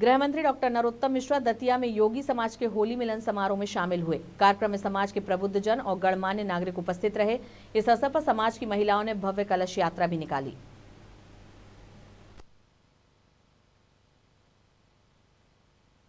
गृह मंत्री डॉक्टर नरोत्तम मिश्रा दतिया में योगी समाज के होली मिलन समारोह में शामिल हुए कार्यक्रम में समाज के प्रबुद्ध जन और गणमान्य नागरिक उपस्थित रहे इस अवसर पर समाज की महिलाओं ने भव्य कलश यात्रा भी निकाली